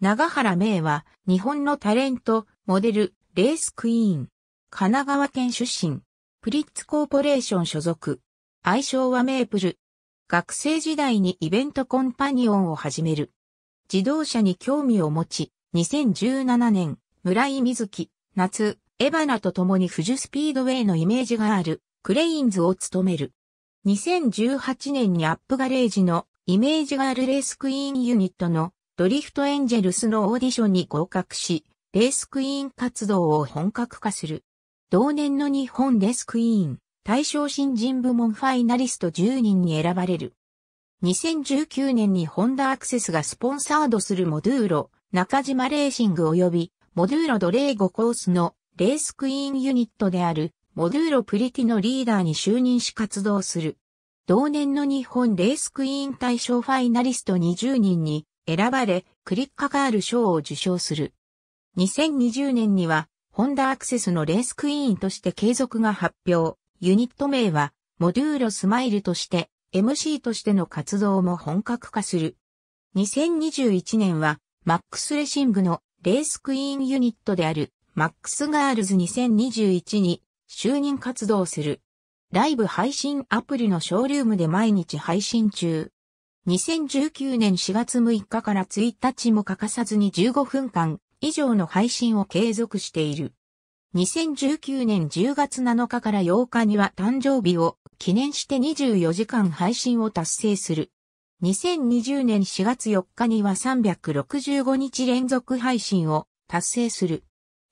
長原明は日本のタレント、モデル、レースクイーン。神奈川県出身。プリッツコーポレーション所属。愛称はメープル。学生時代にイベントコンパニオンを始める。自動車に興味を持ち、2017年、村井瑞希、夏、エバナと共に富士スピードウェイのイメージがある、クレインズを務める。2018年にアップガレージのイメージガールレースクイーンユニットのドリフトエンジェルスのオーディションに合格し、レースクイーン活動を本格化する。同年の日本レースクイーン、対象新人部門ファイナリスト10人に選ばれる。2019年にホンダアクセスがスポンサードするモドゥーロ、中島レーシング及び、モドゥーロドレーゴコースのレースクイーンユニットである、モドゥーロプリティのリーダーに就任し活動する。同年の日本レースクイーン対象ファイナリスト20人に選ばれ、クリッカガール賞を受賞する。2020年には、ホンダアクセスのレースクイーンとして継続が発表。ユニット名は、モデューロスマイルとして、MC としての活動も本格化する。2021年は、マックスレシングのレースクイーンユニットである、マックスガールズ2021に就任活動する。ライブ配信アプリのショールームで毎日配信中。2019年4月6日から1日も欠かさずに15分間以上の配信を継続している。2019年10月7日から8日には誕生日を記念して24時間配信を達成する。2020年4月4日には365日連続配信を達成する。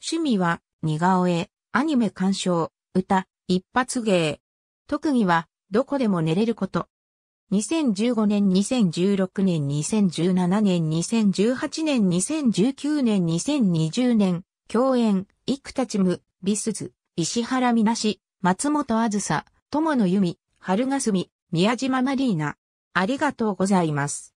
趣味は似顔絵、アニメ鑑賞、歌、一発芸。特技はどこでも寝れること。2015年、2016年、2017年、2018年、2019年、2020年、共演、生田チム、ビスズ、石原みなし、松本あずさ、友野由美、春霞、宮島マリーナ。ありがとうございます。